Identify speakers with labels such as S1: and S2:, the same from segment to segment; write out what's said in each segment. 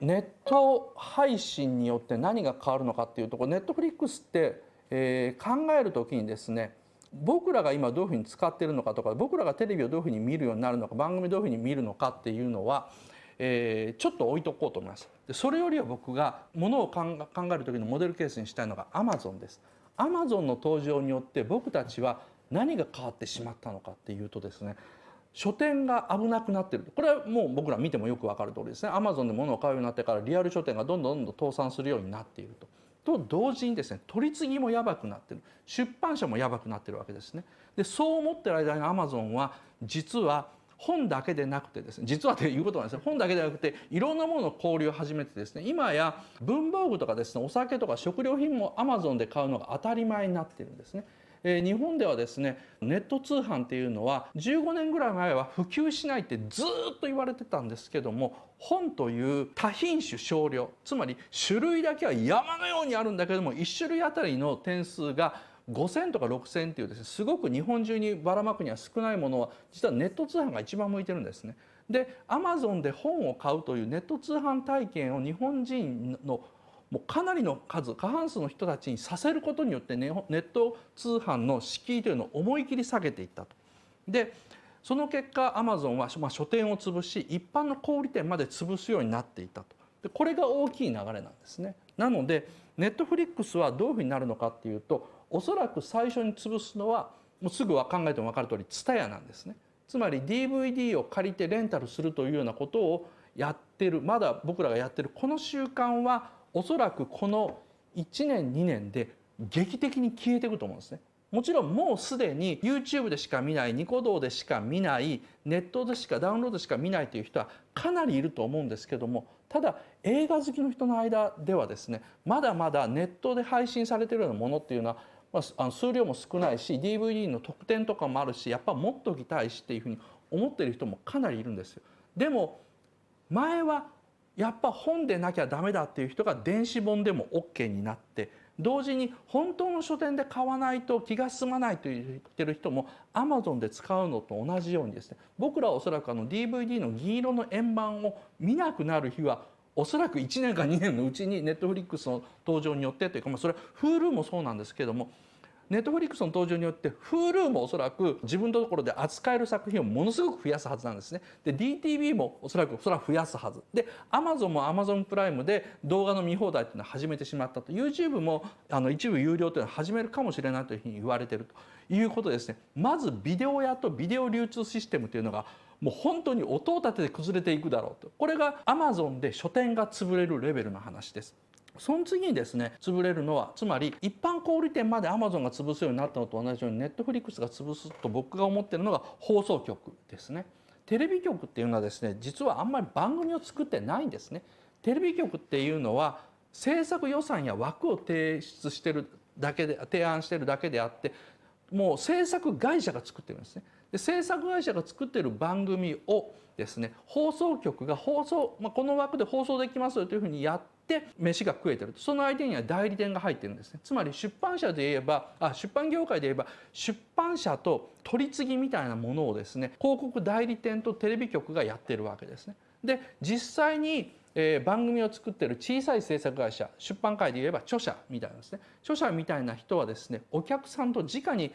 S1: ネット配信によって何が変わるのかっていうところネットフリックスって、えー、考える時にですね僕らが今どういうふうに使ってるのかとか僕らがテレビをどういうふうに見るようになるのか番組どういうふうに見るのかっていうのは、えー、ちょっと置いとこうと思います。でそれよりは僕がものを考える時のモデルケースにしたいのがアマゾンです。アマゾンの登場によって僕たちは何が変わってしまったのかっていうとですね書店が危なくなってるこれはもう僕ら見てもよくわかる通りですねアマゾンで物を買うようになってからリアル書店がどんどんどんどん倒産するようになっていると。と同時にですね取り次ぎもやばくなってる出版社もやばくなってるわけですね。でそう思ってる間にアマゾンは実は本だけでなくてですね実はということなんですね本だけでなくていろんなものを交流を始めてですね今や文房具とかですねお酒とか食料品もアマゾンで買うのが当たり前になってるんですね。え日本ではですねネット通販っていうのは15年ぐらい前は普及しないってずっと言われてたんですけども本という多品種少量つまり種類だけは山のようにあるんだけども1種類あたりの点数が5,000とか6,000っていうですねすごく日本中にばらまくには少ないものは実はネット通販が一番向いてるんですね。でアマゾンで本を買うというネット通販体験を日本人のもうかなりの数過半数の人たちにさせることによってネット通販の敷居というのを思い切り下げていったと。でその結果アマゾンは、書店を潰し一般の小売店まで潰すようになっていたとでこれが大きい流れなんですね。なのでネットフリックスはどういうふうになるのかっていうとおそらく最初に潰すのはもうすぐは考えても分かる通りツタヤなんですね。つまり DVD を借りてレンタルするというようなことをやってるまだ僕らがやってるこの習慣はおそらくこの1年2年で劇的に消えていくと思うんですね。もちろんもうすでに YouTube でしか見ないニコ動でしか見ないネットでしかダウンロードしか見ないという人はかなりいると思うんですけどもただ映画好きの人の間ではですねまだまだネットで配信されてるようなものっていうのはまあ、の数量も少ないし DVD の特典とかもあるしやっぱ持っときたいしっていうふうに思ってる人もかなりいるんですよ。でも前はやっぱ本でなきゃダメだっていう人が電子本でも OK になって同時に本当の書店で買わないと気が済まないと言ってる人もアマゾンで使うのと同じようにですね僕らはおそらくあの DVD の銀色の円盤を見なくなる日はおそらく1年か2年のうちに Netflix の登場によってというか、まあ、それは Hulu もそうなんですけどもネットフリックスの登場によって Hulu もおそらく自分のところで扱える作品をものすごく増やすはずなんですね。で DTV もおそらくそれは増やすはずで Amazon も Amazon プライムで動画の見放題っていうのは始めてしまったと YouTube もあの一部有料というのは始めるかもしれないというふうに言われているということですね。まずビデオ屋とビデオ流通システムというのがもう本当に音を立てて崩れていくだろうとこれが Amazon で書店が潰れるレベルの話ですその次にですね潰れるのはつまり一般小売店までアマゾンが潰すようになったのと同じようにネットフリックスが潰すと僕が思ってるのが放送局ですね。テレビ局っていうのはですね実はあんまり番組を作ってないんですね。テレビ局っていうのは制作予算や枠を提出してるだけで提案してるだけであってもう制作会社が作ってるんですね。で制作会社が作ってる番組をですね放送局が放送、まあ、この枠で放送できますよというふうにやって飯が食えてるその相手には代理店が入ってるんですねつまり出版社で言えばあ出版業界で言えば出版社と取り次ぎみたいなものをですね広告代理店とテレビ局がやってるわけですね。で実際にえ番組を作ってる小さい制作会社出版界で言えば著者みたいなですね著者みたいな人はですねお客さんと直に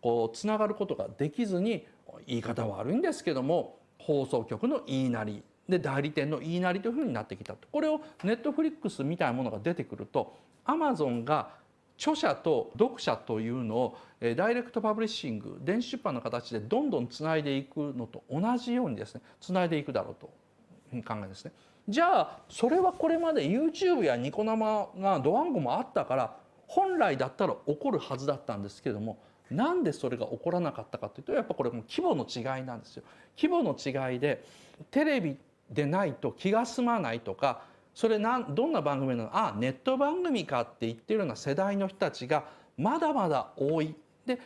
S1: こうつながることができずに言い方は悪いんですけども放送局の言いなりで代理店の言いなりというふうになってきたこれをネットフリックスみたいなものが出てくるとアマゾンが著者と読者というのをダイレクトパブリッシング電子出版の形でどんどんつないでいくのと同じようにですねつないでいくだろうと考えですね。じゃあそれはこれまで YouTube やニコ生がドワンゴもあったから本来だったら起こるはずだったんですけどもなんでそれが起こらなかったかというとやっぱこれも規模の違いなんですよ。規模の違いでテレビでないと気が済まないとかそれなんどんな番組なのあネット番組かって言ってるような世代の人たちがまだまだ多い。で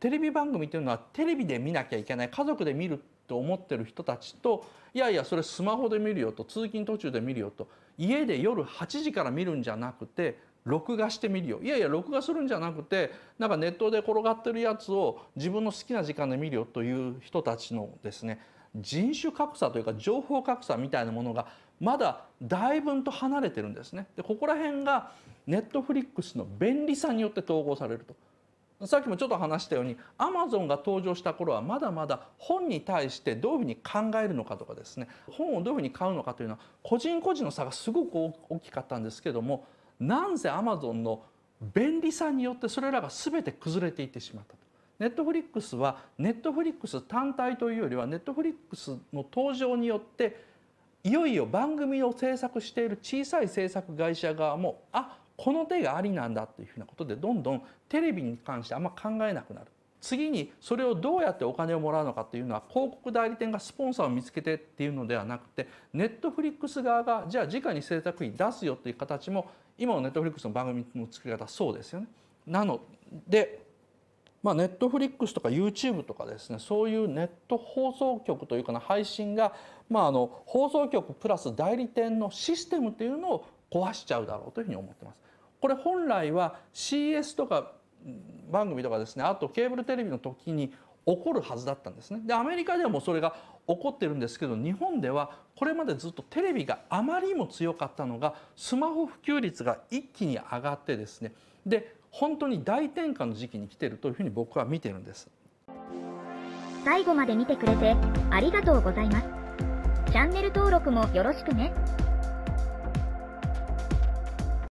S1: テレビ番組っていうのはテレビで見なきゃいけない家族で見ると思ってる人たちといやいやそれスマホで見るよと通勤途中で見るよと家で夜8時から見るんじゃなくて録画してみるよいやいや録画するんじゃなくてなんかネットで転がってるやつを自分の好きな時間で見るよという人たちのですね人種格差というか情報格差みたいなものがまだだいぶと離れてるんですねでここら辺がネットフリックスの便利さによって統合されるとさっきもちょっと話したようにアマゾンが登場した頃はまだまだ本に対してどういうふうに考えるのかとかですね本をどういうふうに買うのかというのは個人個人の差がすごく大きかったんですけどもなんせアマゾンの便利さによってそれらが全て崩れていってしまったと。ネットフリックスはネットフリックス単体というよりはネットフリックスの登場によっていよいよ番組を制作している小さい制作会社側もあこの手がありなんだというふうなことでどんどんテレビに関してあんま考えなくなる。次にそれをどうやってお金をもらうのかというのは広告代理店がスポンサーを見つけてっていうのではなくてネットフリックス側がじゃあ直に制作費出すよという形も今のネットフリックスの番組の作り方そうですよね。なのでまあ、ネットフリックスとか YouTube とかですねそういうネット放送局というか配信が、まあ、あの放送局プラス代理店のシステムというのを壊しちゃうだろうというふうに思ってます。これ本来は CS とか番組とかですねあとケーブルテレビの時に起こるはずだったんですねでアメリカではもうそれが起こってるんですけど日本ではこれまでずっとテレビがあまりにも強かったのがスマホ普及率が一気に上がってですねで本当に大転換の時期に来てるというふうに僕は見てるんです最後まで見てくれてありがとうございますチャンネル登録もよろしくね